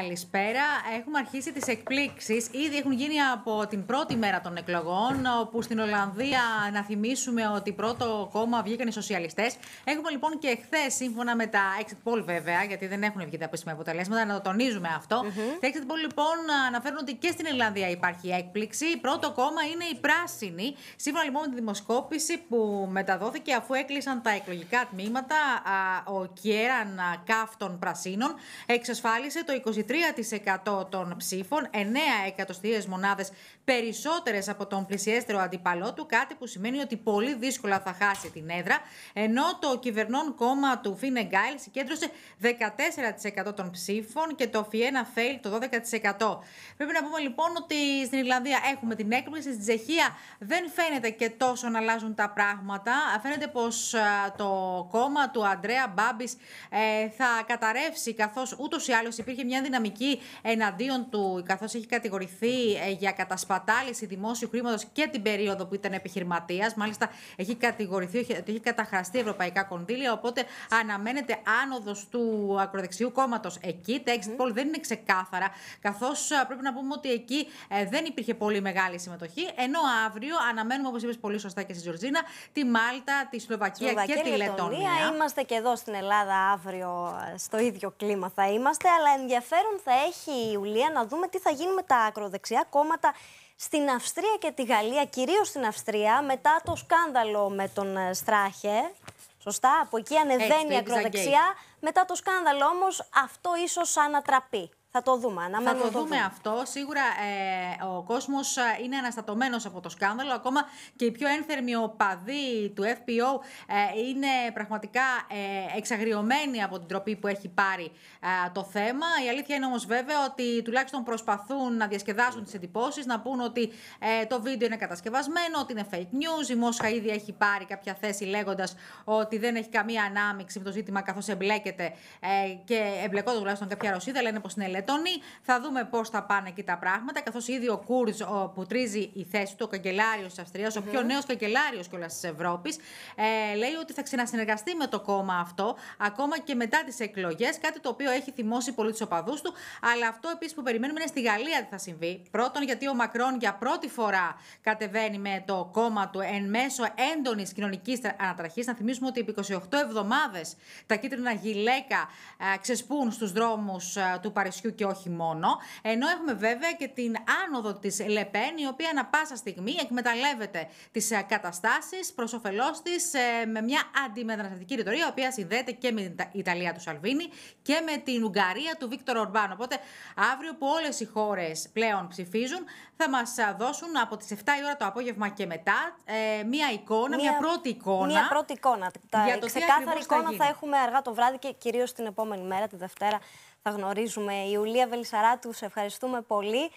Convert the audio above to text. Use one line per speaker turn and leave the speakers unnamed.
Καλησπέρα. Έχουμε αρχίσει τις εκπλήξεις Ήδη έχουν γίνει από την πρώτη μέρα των εκλογών, όπου στην Ολλανδία, να θυμίσουμε ότι πρώτο κόμμα βγήκαν οι σοσιαλιστές. Έχουμε λοιπόν και χθες, σύμφωνα με τα exit poll βέβαια, γιατί δεν έχουν βγει τα επίσημα αποτελέσματα, να το τονίζουμε αυτό. Mm-hmm. Τα exit poll λοιπόν αναφέρουν ότι και στην Ιρλανδία υπάρχει έκπληξη. Πρώτο κόμμα είναι η πράσινη. Σύμφωνα λοιπόν με τη δημοσκόπηση που μεταδόθηκε αφού έκλεισαν τα εκλογικά τμήματα, ο Κιέραν καύτων Πρασίνων εξασφάλισε το 23 23% των ψήφων, 9 εκατοστιαίες μονάδες περισσότερες από τον πλησιέστερο αντιπαλό του, κάτι που σημαίνει ότι πολύ δύσκολα θα χάσει την έδρα. Ενώ το κυβερνών κόμμα του Φίνε Γκάιλ συγκέντρωσε 14% των ψήφων και το Φιένα Φέιλ το 12%. Πρέπει να πούμε λοιπόν ότι στην Ιρλανδία έχουμε την έκπληξη, στην Τσεχία δεν φαίνεται και τόσο να αλλάζουν τα πράγματα. Φαίνεται πως το κόμμα του Αντρέα Μπάμπη ε, θα καταρρεύσει καθώς ούτως ή άλλως υπήρχε μια δυνατότητα δυναμική εναντίον του, καθώς έχει κατηγορηθεί ε, για κατασπατάληση δημόσιου χρήματος και την περίοδο που ήταν επιχειρηματίας. Μάλιστα, έχει κατηγορηθεί ότι έχει καταχραστεί ευρωπαϊκά κονδύλια. Οπότε αναμένεται άνοδος του ακροδεξιού κόμματος εκεί. Τα exit poll δεν είναι ξεκάθαρα, καθώς πρέπει να πούμε ότι εκεί ε, δεν υπήρχε πολύ μεγάλη συμμετοχή. Ενώ αύριο αναμένουμε, όπως είπες πολύ σωστά και στη Τζορτζίνα, τη Μάλτα, τη Σλοβακία, και τη Λετωνία.
Είμαστε και εδώ στην Ελλάδα αύριο ε, στο ίδιο κλίμα θα είμαστε, αλλά ενδιαφέρον ενδιαφέρον θα έχει η Ιουλία να δούμε τι θα γίνει με τα ακροδεξιά κόμματα στην Αυστρία και τη Γαλλία, κυρίως στην Αυστρία, μετά το σκάνδαλο με τον ε, Στράχε. Σωστά, από εκεί ανεβαίνει η ακροδεξιά. Μετά το σκάνδαλο όμως αυτό ίσως ανατραπεί.
Θα το δούμε. Να θα το, δούμε, αυτό. Σίγουρα ε, ο κόσμος ε, είναι αναστατωμένος από το σκάνδαλο. Ακόμα και οι πιο ένθερμοι οπαδοί του FPO ε, είναι πραγματικά ε, από την τροπή που έχει πάρει ε, το θέμα. Η αλήθεια είναι όμως βέβαια ότι τουλάχιστον προσπαθούν να διασκεδάσουν τις εντυπώσεις, να πούν ότι ε, το βίντεο είναι κατασκευασμένο, ότι είναι fake news. Η Μόσχα ήδη έχει πάρει κάποια θέση λέγοντας ότι δεν έχει καμία ανάμειξη με το ζήτημα καθώς εμπλέκεται και εμπλεκόταν τουλάχιστον κάποια Ρωσίδα. Λένε πως είναι θα δούμε πώς θα πάνε εκεί τα πράγματα. Καθώς ήδη ο Κούρτ που τρίζει η θέση του, ο καγκελάριος της αυστρια ο πιο νέος καγκελάριος κιόλας της Ευρώπης, ε, λέει ότι θα ξανασυνεργαστεί με το κόμμα αυτό ακόμα και μετά τις εκλογές. Κάτι το οποίο έχει θυμώσει πολύ τους οπαδούς του. Αλλά αυτό επίσης που περιμένουμε είναι στη Γαλλία τι θα συμβεί. Πρώτον, γιατί ο Μακρόν για πρώτη φορά κατεβαίνει με το κόμμα του εν μέσω έντονης κοινωνικής ανατραχή. Να θυμίσουμε ότι επί 28 εβδομάδες τα κίτρινα γυλαίκα ε, ξεσπούν στους δρόμους ε, του Παρισιού και όχι μόνο. Ενώ έχουμε βέβαια και την άνοδο της Λεπέν, η οποία ανα πάσα στιγμή εκμεταλλεύεται τις ε, καταστάσεις προς όφελός της ε, με μια αντιμεταναστευτική ρητορία, η οποία συνδέεται και με την Ιταλία του Σαλβίνη και με την Ουγγαρία του Βίκτορ Ορμπάν. Οπότε αύριο που όλες οι χώρες πλέον ψηφίζουν, θα μας ε, δώσουν από τις 7 η ώρα το απόγευμα και μετά μια εικόνα, μια, πρώτη εικόνα. Μια πρώτη εικόνα. Τα για το ξεκάθαρη εικόνα θα, θα,
έχουμε αργά το βράδυ και κυρίως την επόμενη μέρα, τη Δευτέρα, θα γνωρίζουμε. Η Ιουλία Βελισσαράτου, σε ευχαριστούμε πολύ.